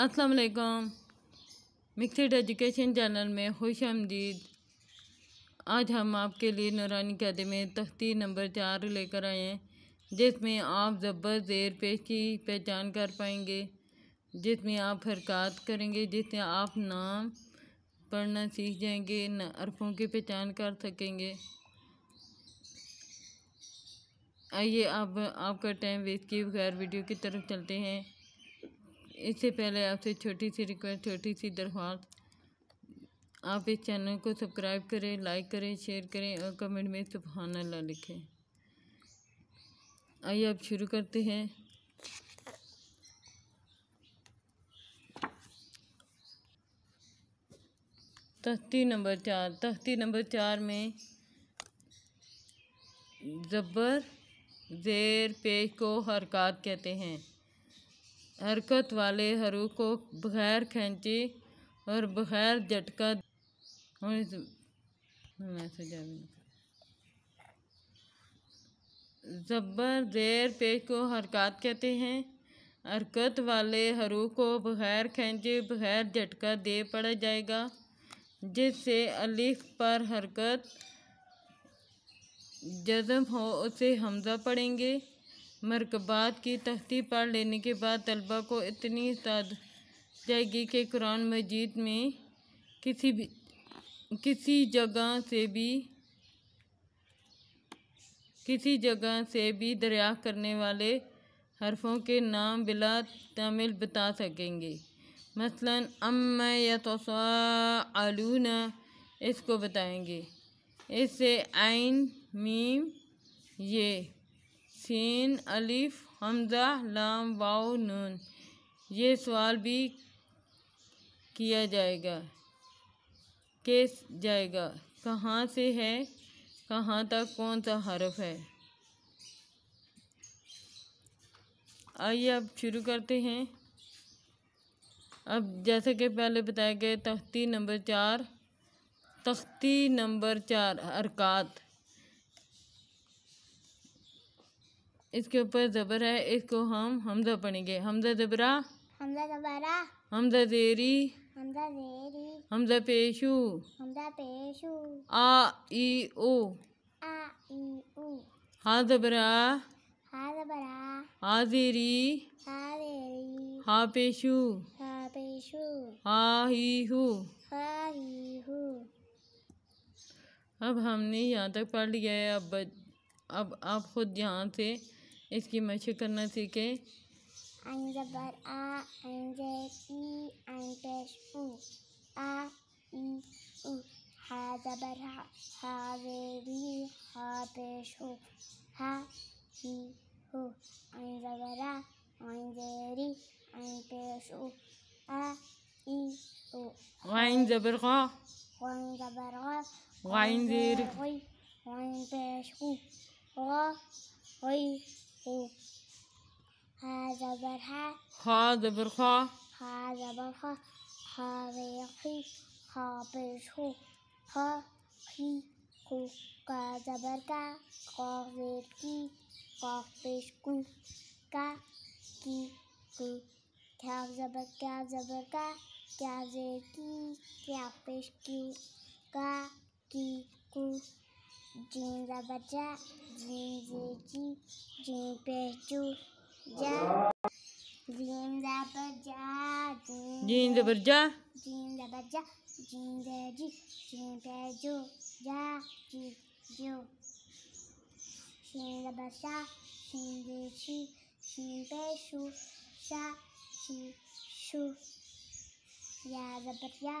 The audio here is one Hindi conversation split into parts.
अस्सलाम मिक्सड एजुकेशन चैनल में खुश आमदीद आज हम आपके लिए नौरानी कैदे में तख्ती नंबर चार लेकर आए हैं जिसमें आप ज़बर ज़ेर पेशी पहचान कर पाएंगे जिसमें आप हरकत करेंगे जिससे आप नाम पढ़ना सीख जाएंगे न अरफों की पहचान कर सकेंगे आइए अब आपका टाइम वेस्ट किए बगैर वीडियो की तरफ चलते हैं इससे पहले आपसे छोटी सी रिक्वेस्ट छोटी सी दरख्वास्त आप इस चैनल को सब्सक्राइब करें लाइक करें शेयर करें और कमेंट में सुबहान अल्लाह लिखें आइए आप शुरू करते हैं तख्ती नंबर चार तख्ती नंबर चार में जबर जेर पेश को हरकत कहते हैं हरकत वाले हरू को बगैर खैंची और बगैर झटका जबर देर पेश को हरकत कहते हैं हरकत वाले हरू को बगैर खैंचे बगैर झटका दे पड़ा जाएगा जिससे अलिफ पर हरकत जज्म हो उसे हमजा पड़ेंगे मरकबात की तख्ती पढ़ लेने के बाद तलबा को इतनी ताद जाएगी कि कुरान मजीद में किसी भी किसी जगह से भी किसी जगह से भी दरिया करने वाले हरफों के नाम बिला तमिल बता सकेंगे मसलन अम या न इसको बताएंगे इससे आइन मीम ये सीन अलिफ हमज़ा लाम वाओ नून ये सवाल भी किया जाएगा के जाएगा कहाँ से है कहाँ तक कौन सा हरफ है आइए अब शुरू करते हैं अब जैसे कि पहले बताया गया तख्ती नंबर चार तख्ती नंबर चार अरक़ात इसके ऊपर जबर है इसको हम हमजा पढ़ेंगे हमजा जबरा हमजा जबरा हमजा देरी हमजा जेरी हमजा पेशु हमजा पेशू आ ई ओ आ ई ओ हा जबरा हा जबरा हा जेरी हा जेरी हा पेशू हा पेशू हा ही हु हा ही हु अब हमने यहाँ तक पढ़ लिया है अब अब आप खुद यहाँ से इसकी मशक करना सीखे अनजबर ई अनजर हा हा पेश हा ही उ जबर गाइन पेश हा जबर हा हा जबर खा हा जबर खा हा रे खी हा पेश हो हा खी को का जबर का का रेट की का पेश क्या पेश का जीन रा बच्चा जीन जेजी जीन पेचू जा जीन रा बच्चा जीन रा बच्चा जीन रा बच्चा जीन जेजी जीन पेचू जा जी जो जीन रा बच्चा जीन जेजी जीन पेचू सा जी शू या रा बच्चा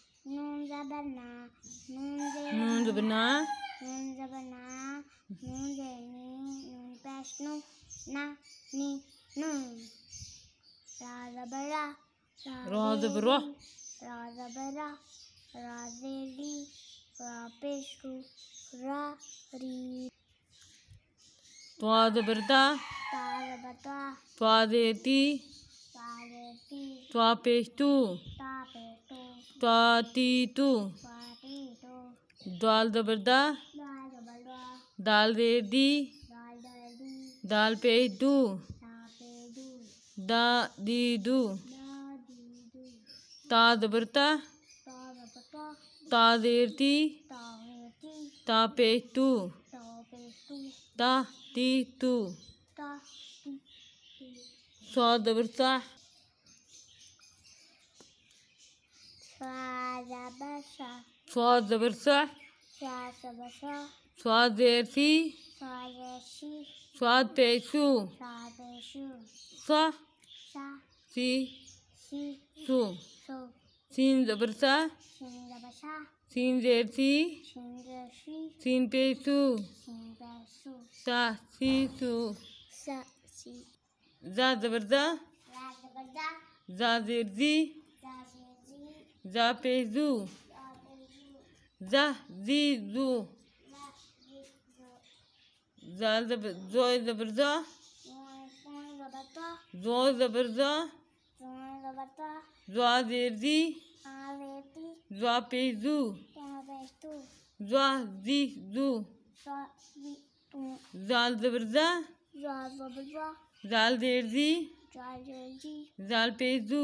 नून जबर ना नून जबर ना नून जबर ना नून जनी नून पेश नू ना नी नून रा जबर रा रा जबर रा रा जबर रा रा जेली रा पेश रू रा री त्वा त्वापेष्टु त्वातीतु दाल दबरदा दाल रेडी दाल पेडू दा दीदू ता दबरता ता देरती ता पेटू ता ती तू स्वा दबरता स्वाद जबरसा स्वाद देरसी स्वाद तेसु सा सी सु सीन जबरसा सीन देरसी सीन पेसु सा सी सु जा जबरदा जा देरसी जापेजू जाजीजू जाल जबर जो जबरजा जो जबरजा जो जेरजी जो पेजू जो जीजू जाल जबरजा जाल देरजी जाल पेजू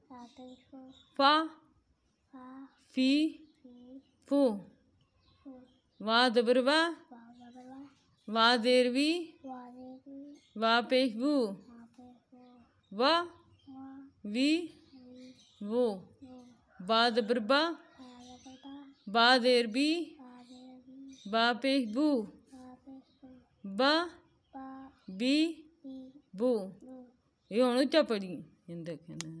आता फा फी फू वा दबरवा वा देरवी वा वा वी वो वा दबरबा बा देरबी बा बा बी बू ये हूँ चपड़ी इन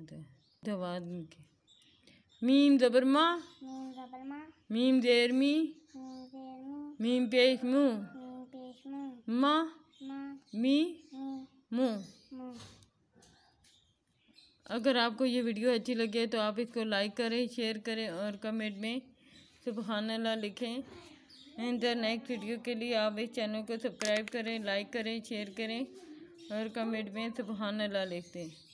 दवाद के मीम जबरमा मीम जेरमी मीम पेश मु माँ मी मु अगर आपको ये वीडियो अच्छी लगे तो आप इसको लाइक करें शेयर करें और कमेंट में सुबहानला लिखें एंड द नेक्स्ट वीडियो के लिए आप इस चैनल को सब्सक्राइब करें लाइक करें शेयर करें और कमेंट में सुबहानला लिख दें